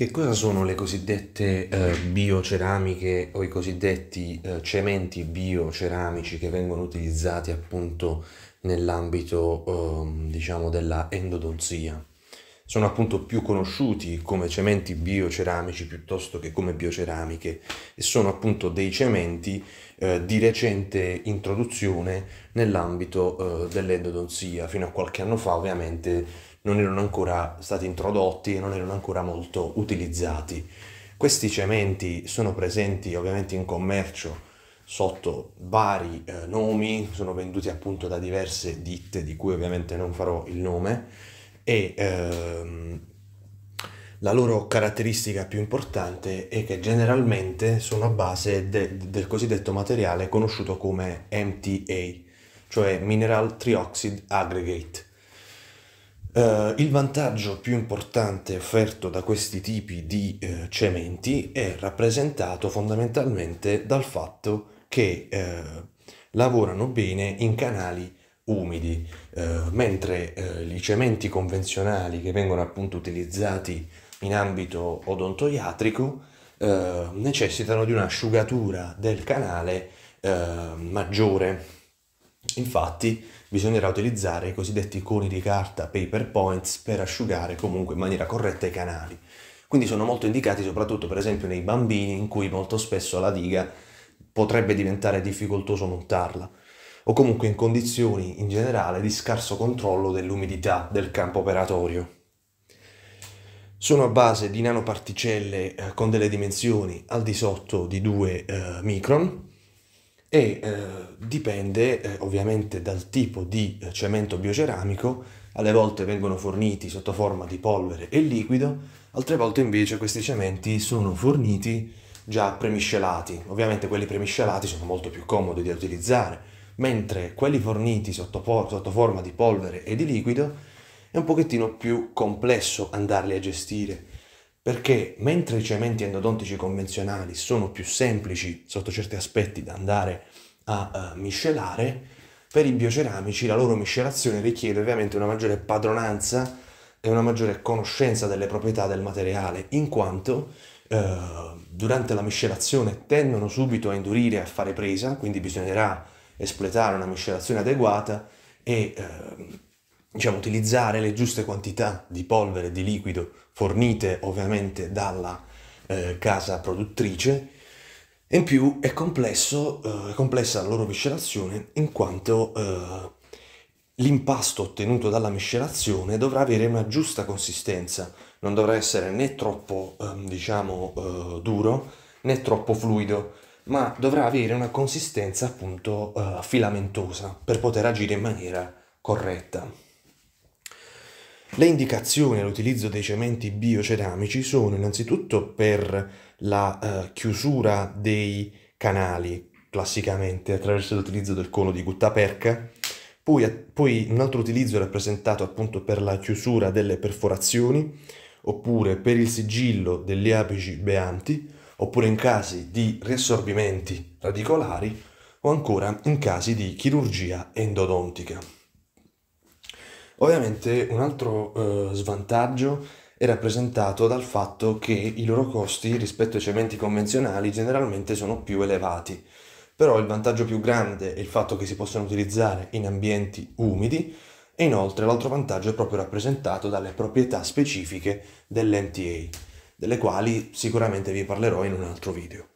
Che cosa sono le cosiddette eh, bioceramiche o i cosiddetti eh, cementi bioceramici che vengono utilizzati appunto nell'ambito eh, diciamo della endodonzia? Sono appunto più conosciuti come cementi bioceramici piuttosto che come bioceramiche e sono appunto dei cementi eh, di recente introduzione nell'ambito eh, dell'endodonzia. Fino a qualche anno fa ovviamente non erano ancora stati introdotti e non erano ancora molto utilizzati. Questi cementi sono presenti ovviamente in commercio sotto vari eh, nomi, sono venduti appunto da diverse ditte di cui ovviamente non farò il nome e ehm, la loro caratteristica più importante è che generalmente sono a base de- del cosiddetto materiale conosciuto come MTA, cioè Mineral Trioxide Aggregate Uh, il vantaggio più importante offerto da questi tipi di uh, cementi è rappresentato fondamentalmente dal fatto che uh, lavorano bene in canali umidi, mentre i cementi convenzionali che vengono appunto utilizzati in ambito odontoiatrico necessitano di un'asciugatura del canale maggiore Infatti bisognerà utilizzare i cosiddetti coni di carta paper points per asciugare comunque in maniera corretta i canali. Quindi sono molto indicati soprattutto per esempio nei bambini in cui molto spesso la diga potrebbe diventare difficoltoso montarla o comunque in condizioni in generale di scarso controllo dell'umidità del campo operatorio. Sono a base di nanoparticelle eh, con delle dimensioni al di sotto di 2 eh, micron e eh, dipende eh, ovviamente dal tipo di eh, cemento bioceramico, alle volte vengono forniti sotto forma di polvere e liquido, altre volte invece questi cementi sono forniti già premiscelati. Ovviamente quelli premiscelati sono molto più comodi da utilizzare, mentre quelli forniti sotto, sotto forma di polvere e di liquido è un pochettino più complesso andarli a gestire perché mentre i cementi endodontici convenzionali sono più semplici sotto certi aspetti da andare a uh, miscelare, per i bioceramici la loro miscelazione richiede ovviamente una maggiore padronanza e una maggiore conoscenza delle proprietà del materiale, in quanto eh, durante la miscelazione tendono subito a indurire e a fare presa, quindi bisognerà espletare una miscelazione adeguata e eh, diciamo, utilizzare le giuste quantità di polvere e di liquido fornite ovviamente dalla eh, casa produttrice e in più è, complesso, eh, complessa la loro miscelazione in quanto eh, l'impasto ottenuto dalla miscelazione dovrà avere una giusta consistenza, non dovrà essere né troppo ehm, diciamo eh, duro né troppo fluido, ma dovrà avere una consistenza appunto eh, filamentosa per poter agire in maniera corretta. Le indicazioni all'utilizzo dei cementi bioceramici sono innanzitutto per la eh, chiusura dei canali, classicamente attraverso l'utilizzo del cono di guttaperca, poi, eh, poi un altro utilizzo è rappresentato appunto per la chiusura delle perforazioni, oppure per il sigillo degli apici beanti, oppure in casi di riassorbimenti radicolari o ancora in casi di chirurgia endodontica. Ovviamente un altro eh, svantaggio è rappresentato dal fatto che i loro costi rispetto ai cementi convenzionali generalmente sono più elevati. Però il vantaggio più grande è il fatto che si possano utilizzare in ambienti umidi e inoltre l'altro vantaggio è proprio rappresentato dalle proprietà specifiche dell'MTA, delle quali sicuramente vi parlerò in un altro video.